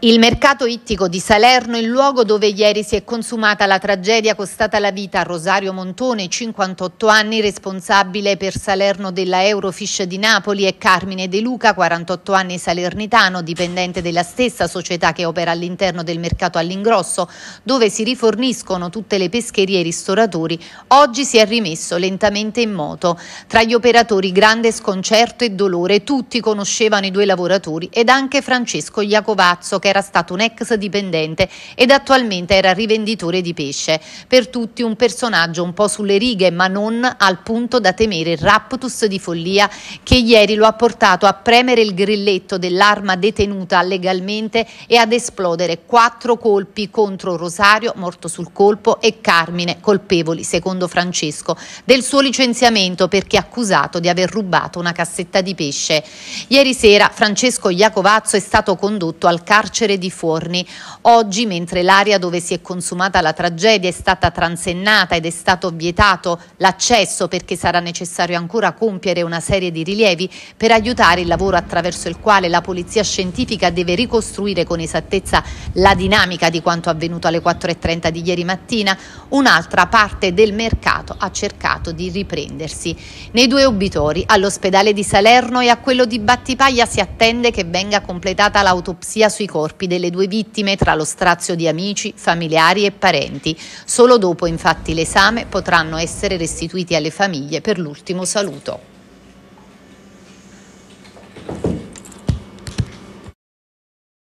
Il mercato ittico di Salerno, il luogo dove ieri si è consumata la tragedia costata la vita a Rosario Montone, 58 anni, responsabile per Salerno della Eurofish di Napoli e Carmine De Luca, 48 anni salernitano, dipendente della stessa società che opera all'interno del mercato all'ingrosso, dove si riforniscono tutte le pescherie e i ristoratori, oggi si è rimesso lentamente in moto. Tra gli operatori grande sconcerto e dolore, tutti conoscevano i due lavoratori ed anche Francesco Iacovazzo che Conte era stato un ex dipendente ed attualmente era rivenditore di pesce. Per tutti un personaggio un po' sulle righe ma non al punto da temere il raptus di follia che ieri lo ha portato a premere il grilletto dell'arma detenuta legalmente e ad esplodere quattro colpi contro Rosario, morto sul colpo, e Carmine, colpevoli, secondo Francesco, del suo licenziamento perché accusato di aver rubato una cassetta di pesce. Ieri sera Francesco Iacovazzo è stato condotto al carcere carcere di Forni. Oggi, mentre l'area dove si è consumata la tragedia è stata transennata ed è stato vietato l'accesso perché sarà necessario ancora compiere una serie di rilievi per aiutare il lavoro attraverso il quale la polizia scientifica deve ricostruire con esattezza la dinamica di quanto avvenuto alle 4.30 di ieri mattina, un'altra parte del mercato ha cercato di riprendersi. Nei due obitori, all'ospedale di Salerno e a quello di Battipaglia, si attende che venga completata l'autopsia sui corpi corpi delle due vittime tra lo strazio di amici, familiari e parenti. Solo dopo infatti l'esame potranno essere restituiti alle famiglie per l'ultimo saluto.